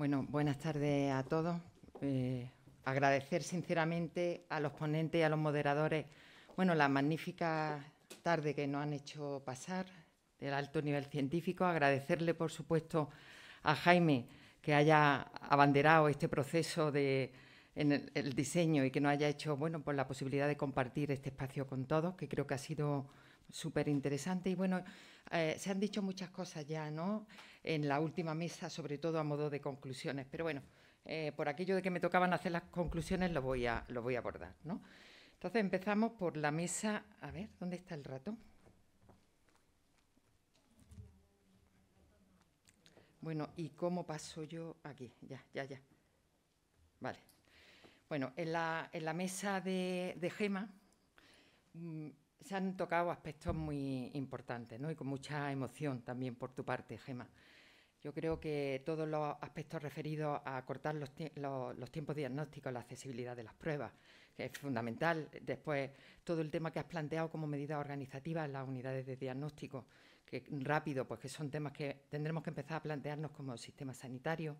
Bueno, buenas tardes a todos. Eh, agradecer sinceramente a los ponentes y a los moderadores, bueno, la magnífica tarde que nos han hecho pasar del alto nivel científico. Agradecerle, por supuesto, a Jaime que haya abanderado este proceso de en el, diseño y que nos haya hecho, bueno, por pues la posibilidad de compartir este espacio con todos, que creo que ha sido súper interesante. Y bueno, eh, se han dicho muchas cosas ya, ¿no? En la última mesa, sobre todo a modo de conclusiones. Pero bueno, eh, por aquello de que me tocaban hacer las conclusiones, lo voy a, lo voy a abordar, ¿no? Entonces empezamos por la mesa. A ver, ¿dónde está el ratón? Bueno, ¿y cómo paso yo aquí? Ya, ya, ya. Vale. Bueno, en la, mesa de, Gema. Mm, se han tocado aspectos muy importantes ¿no? y con mucha emoción también por tu parte, Gema. Yo creo que todos los aspectos referidos a cortar los, tiempos diagnósticos, la accesibilidad de las pruebas, que es fundamental. Después, todo el tema que has planteado como medida organizativas en las unidades de diagnóstico, que rápido, pues que son temas que tendremos que empezar a plantearnos como sistema sanitario.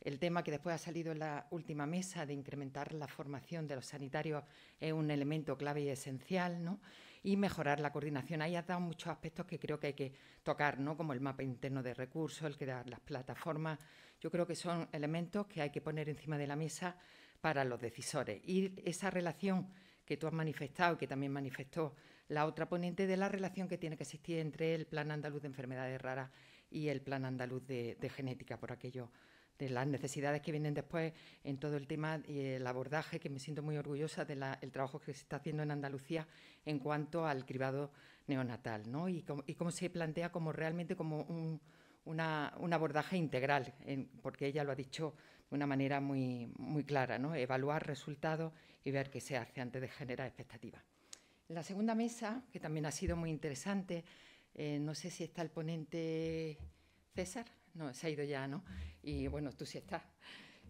El tema que después ha salido en la última mesa de incrementar la formación de los sanitarios es un elemento clave y esencial, ¿no? y mejorar la coordinación. Ahí has dado muchos aspectos que creo que hay que tocar, ¿no? como el mapa interno de recursos, el crear las plataformas. Yo creo que son elementos que hay que poner encima de la mesa para los decisores. Y esa relación que tú has manifestado y que también manifestó la otra ponente de la relación que tiene que existir entre el Plan Andaluz de Enfermedades Raras y el Plan Andaluz de, de Genética, por aquello de las necesidades que vienen después en todo el tema y el abordaje, que me siento muy orgullosa del trabajo que se está haciendo en Andalucía en cuanto al cribado neonatal, ¿no? Y, cómo se plantea como realmente como un, una, abordaje integral, porque ella lo ha dicho de una manera muy, muy clara, ¿no? Evaluar resultados y ver qué se hace antes de generar expectativas. La segunda mesa, que también ha sido muy interesante, eh, no sé si está el ponente César. No, se ha ido ya, ¿no? Y bueno, tú sí estás.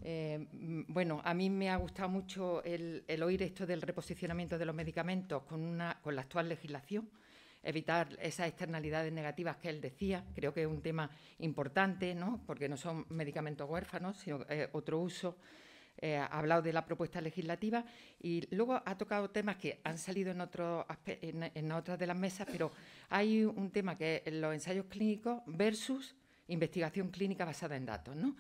Eh, mm, bueno, a mí me ha gustado mucho el, oír esto del reposicionamiento de los medicamentos con, una, con la actual legislación, evitar esas externalidades negativas que él decía. Creo que es un tema importante, ¿no? Porque no son medicamentos huérfanos, sino eh, otro uso. Eh, ha hablado de la propuesta legislativa y luego ha tocado temas que han salido en, otros en, en otras de las mesas, pero hay un tema que es los ensayos clínicos versus investigación clínica basada en datos, ¿no?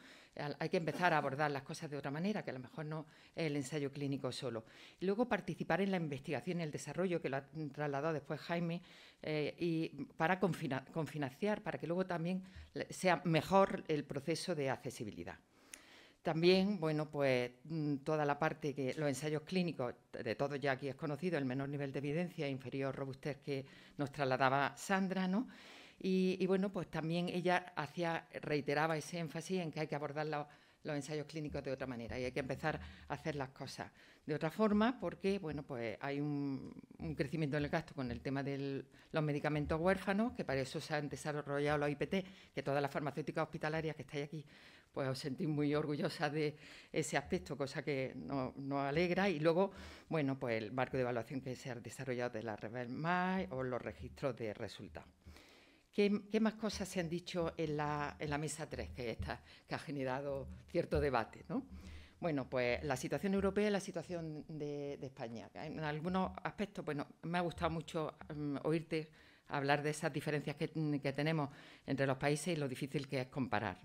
Hay que empezar a abordar las cosas de otra manera, que a lo mejor no el ensayo clínico solo. Luego participar en la investigación y el desarrollo, que lo ha trasladado después Jaime, eh, y para confinanciar, para que luego también sea mejor el proceso de accesibilidad. También, bueno, pues mm, toda la parte que los ensayos clínicos, de todos ya aquí es conocido, el menor nivel de evidencia, inferior robustez que nos trasladaba Sandra, ¿no? Y, bueno, pues también ella hacía, reiteraba ese énfasis en que hay que abordar los ensayos clínicos de otra manera y hay que empezar a hacer las cosas de otra forma porque bueno pues hay un, crecimiento en el gasto con el tema de los medicamentos huérfanos que para eso se han desarrollado los IPT que todas las farmacéuticas hospitalarias que estáis aquí pues os sentís muy orgullosas de ese aspecto cosa que nos no alegra y luego bueno pues el marco de evaluación que se ha desarrollado de la Rebel o los registros de resultados ¿Qué, más cosas se han dicho en la, en mesa 3 que, que ha generado cierto debate? Bueno, pues la situación europea y la situación de, España. En algunos aspectos, bueno, me ha gustado mucho mm, oírte hablar de esas diferencias mm, que, tenemos entre los países y lo difícil que es comparar,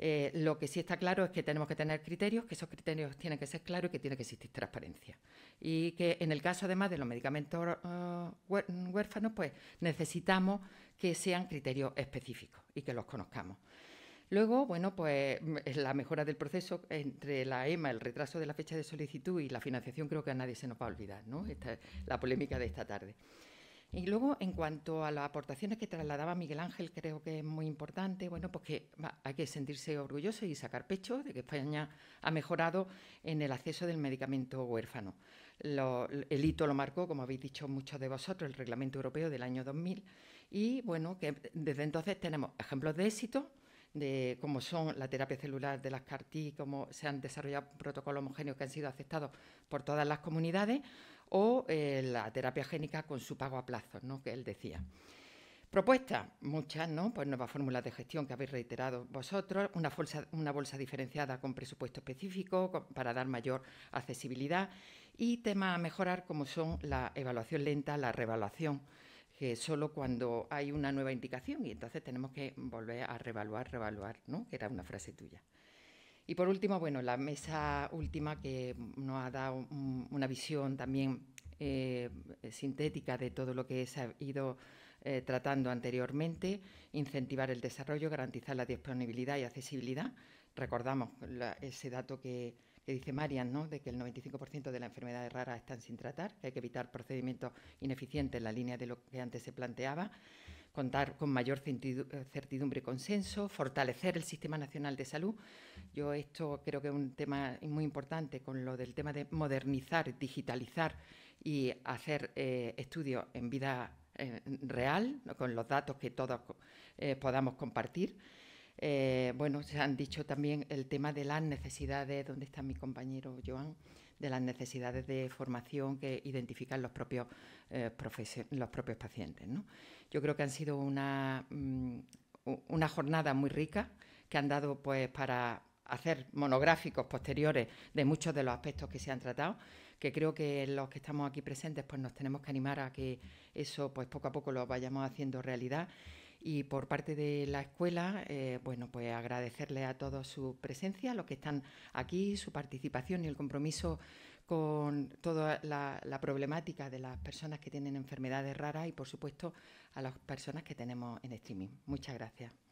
eh, lo que sí está claro es que tenemos que tener criterios, que esos criterios tienen que ser claros y que tiene que existir transparencia. Y que en el caso, además, de los medicamentos eh, huérfanos, pues necesitamos que sean criterios específicos y que los conozcamos. Luego, bueno, pues mm, la mejora del proceso entre la EMA, el retraso de la fecha de solicitud y la financiación creo que a nadie se nos va a olvidar, ¿no? Esta es la polémica de esta tarde. Y luego, en cuanto a las aportaciones que trasladaba Miguel Ángel, creo que es muy importante, bueno, pues que hay que sentirse orgulloso y sacar pecho de que España ha mejorado en el acceso del medicamento huérfano. el hito lo marcó, como habéis dicho muchos de vosotros, el Reglamento Europeo del año 2000 y, bueno, que desde entonces tenemos ejemplos de éxito, de cómo son la terapia celular de las CAR-T, cómo se han desarrollado protocolos homogéneos que han sido aceptados por todas las comunidades, o eh, la terapia génica con su pago a plazo, ¿no? que él decía. Propuestas, muchas, ¿no? Pues nuevas fórmulas de gestión que habéis reiterado vosotros, una bolsa, diferenciada con presupuesto específico para dar mayor accesibilidad y temas a mejorar como son la evaluación lenta, la revaluación, que solo cuando hay una nueva indicación y entonces tenemos que volver a revaluar, revaluar, ¿no? Que era una frase tuya. Y por último, bueno, la mesa última que nos ha dado una visión también eh, sintética de todo lo que se ha ido eh, tratando anteriormente, incentivar el desarrollo, garantizar la disponibilidad y accesibilidad. Recordamos ese dato que, dice Marian, ¿no? de que el 95% de las enfermedades raras están sin tratar, que hay que evitar procedimientos ineficientes en la línea de lo que antes se planteaba contar con mayor eh, certidumbre y consenso, fortalecer el Sistema Nacional de Salud. Yo esto creo que es un tema muy importante con lo del tema de modernizar, digitalizar y hacer eh, estudios en vida eh, real, con los datos que todos podamos compartir eh, bueno, se han dicho también el tema de las necesidades, donde está mi compañero Joan, de las necesidades de formación que identifican los propios, eh, pacientes. Yo creo que han sido una, mm, una jornada muy rica, que han dado pues para hacer monográficos posteriores de muchos de los aspectos que se han tratado que creo que los que estamos aquí presentes pues nos tenemos que animar a que eso pues poco a poco lo vayamos haciendo realidad y por parte de la escuela, eh, bueno, pues agradecerle a todos su presencia, los que están aquí, su participación y el compromiso con toda la, la, problemática de las personas que tienen enfermedades raras y, por supuesto, a las personas que tenemos en streaming. Muchas gracias.